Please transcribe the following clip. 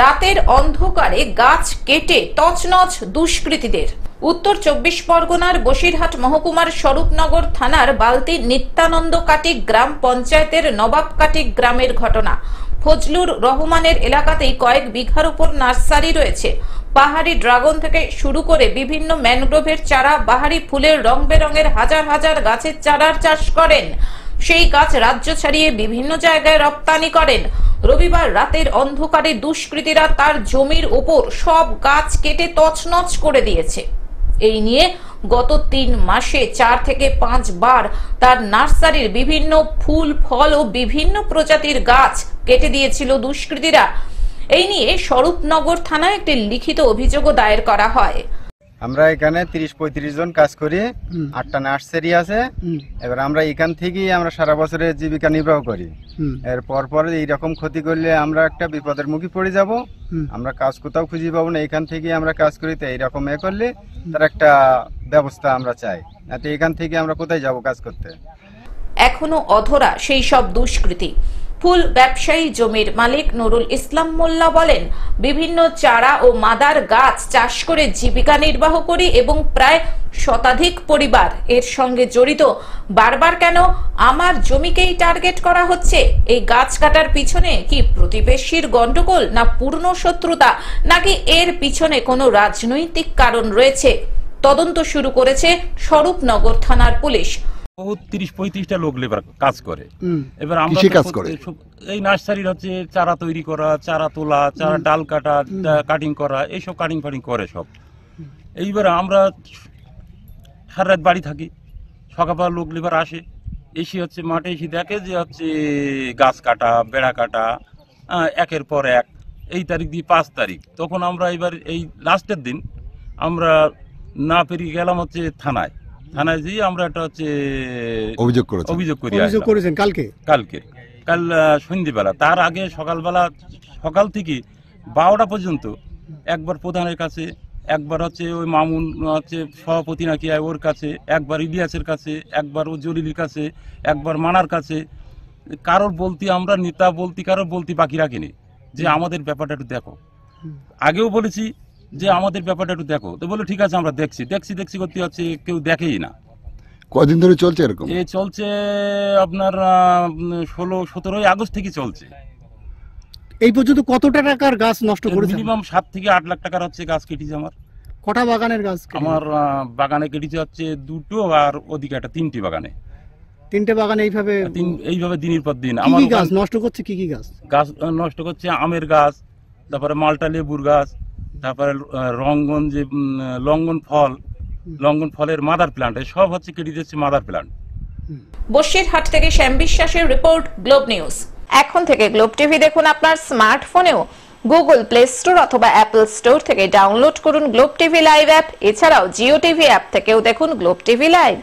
রাতের অন্ধকারে গাছ কেটে তছনছ দুষ্কৃতীদের উত্তর চব্বিশ পরগনার বসিরহাট মহকুমার স্বরূপনগর থানার বালতি নিত্যানন্দ কাটি গ্রাম পঞ্চায়েতের নবাবকাটি গ্রামের ঘটনা ফজলুর রহমানের এলাকাতেই কয়েক বিঘার উপর নার্সারি রয়েছে পাহাড়ি ড্রাগন থেকে শুরু করে বিভিন্ন ম্যানগ্রোভের চারা বাহারি ফুলের রং বেরঙের হাজার হাজার গাছের চারার চাষ করেন সেই গাছ রাজ্য ছাড়িয়ে বিভিন্ন জায়গায় রপ্তানি করেন রবিবার রাতের অন্ধকারে দুষ্কৃতীরা তার জমির ওপর সব গাছ কেটে তছনছ করে দিয়েছে এই নিয়ে গত তিন মাসে চার থেকে পাঁচ বার তার নার্সারির বিভিন্ন ফুল ফল ও বিভিন্ন প্রজাতির গাছ কেটে দিয়েছিল দুষ্কৃতীরা এই নিয়ে স্বরূপনগর থানায় একটি লিখিত অভিযোগও দায়ের করা হয় আমরা এখানে তিরিশ পঁয়ত্রিশ জন কাজ করি আটটা নার্সারি আছে এবার আমরা এখান থেকেই আমরা সারা বছরের জীবিকা নির্বাহ করি এর পর এইরকম ক্ষতি করলে আমরা একটা বিপদের মুখে পড়ে যাব আমরা কাজ কোথাও খুঁজে পাবো না এখান থেকেই আমরা কাজ করি তো এইরকম এ করলে তার একটা ব্যবস্থা আমরা চাই না তো এখান থেকে আমরা কোথায় যাব কাজ করতে এখনো অধরা সেই সব দুষ্কৃতি ফুল ব্যবসায়ী জমির মালিক নুরুল ইসলাম মোল্লা বলেন বিভিন্ন চারা ও মাদার গাছ চাষ করে জীবিকা নির্বাহ করি এবং প্রায় শতাধিক পরিবার এর সঙ্গে জড়িত বারবার কেন আমার জমিকেই টার্গেট করা হচ্ছে এই গাছ কাটার পিছনে কি প্রতিবেশীর গণ্ডগোল না পূর্ণ শত্রুতা নাকি এর পিছনে কোনো রাজনৈতিক কারণ রয়েছে তদন্ত শুরু করেছে স্বরূপনগর থানার পুলিশ তিরিশ পঁয়ত্রিশটা লোক লেবার কাজ করে এবার আমরা কাজ করে এই নার্সারির হচ্ছে চারা তৈরি করা চারা তোলা চারা ডাল কাটা কাটিং করা এইসব কাটিং ফাটিং করে সব এইবার আমরা সারা রাত বাড়ি থাকি সকালবেলা লোক লেবার আসে এসে হচ্ছে মাঠে এসে দেখে যে হচ্ছে গাছ কাটা বেড়া কাটা একের পর এক এই তারিখ দিয়ে পাঁচ তারিখ তখন আমরা এবার এই লাস্টের দিন আমরা না পেরিয়ে গেলাম হচ্ছে থানায় থানায় যেয়ে আমরা একটা হচ্ছে অভিযোগ করেছি অভিযোগ করি অভিযোগ করেছেন কালকে কালকে কাল আহ, সন্ধ্যেবেলা তার আগে সকালবেলা সকাল থেকে বারোটা পর্যন্ত একবার প্রধানের কাছে একবার হচ্ছে ওই মামুন হচ্ছে সভাপতি নাকি ওর কাছে একবার ইলিয়াসের কাছে একবার ও জলিলের কাছে একবার মানার কাছে কারোর বলতি আমরা নেতা বলতি কারোর বলতি বাকি রাখিনি যে আমাদের ব্যাপারটা একটু দেখো আগেও বলেছি যে আমাদের ব্যাপারটা একটু দেখো তো বললো ঠিক আছে আমরা দেখছি দেখছি দেখছি করতে হচ্ছে কেউ দেখেই না কদিন ধরে চলছে এরকম এই চলছে আপনার ষোলো সতেরোই আগস্ট থেকে চলছে এই পর্যন্ত কত টাকার গাছ নষ্ট করে মিনিমাম সাত থেকে আট লাখ টাকার হচ্ছে গাছ কেটেছে আমার কটা বাগানের গাছ আমার বাগানে কেটেছে হচ্ছে দুটো আর ওদিকে একটা তিনটি বাগানে তিনটে বাগানে এইভাবে এইভাবে দিনের পর দিন আমার গাছ নষ্ট করছে কি কি গাছ গাছ নষ্ট করছে আমের গাছ তারপরে মালটা লেবুর গাছ তারপরে রঙ্গন যে লঙ্গন ফল লঙ্গন ফলের মাদার প্লান্ট সব হচ্ছে কেটে দিচ্ছে মাদার প্লান্ট বসিরহাট থেকে শ্যাম বিশ্বাসের রিপোর্ট গ্লোব নিউজ এখন থেকে গ্লোব টিভি দেখুন আপনার স্মার্টফোনেও গুগল প্লে স্টোর অথবা অ্যাপল স্টোর থেকে ডাউনলোড করুন গ্লোব টিভি লাইভ অ্যাপ এছাড়াও জিও টিভি অ্যাপ থেকেও দেখুন গ্লোব টিভি লাইভ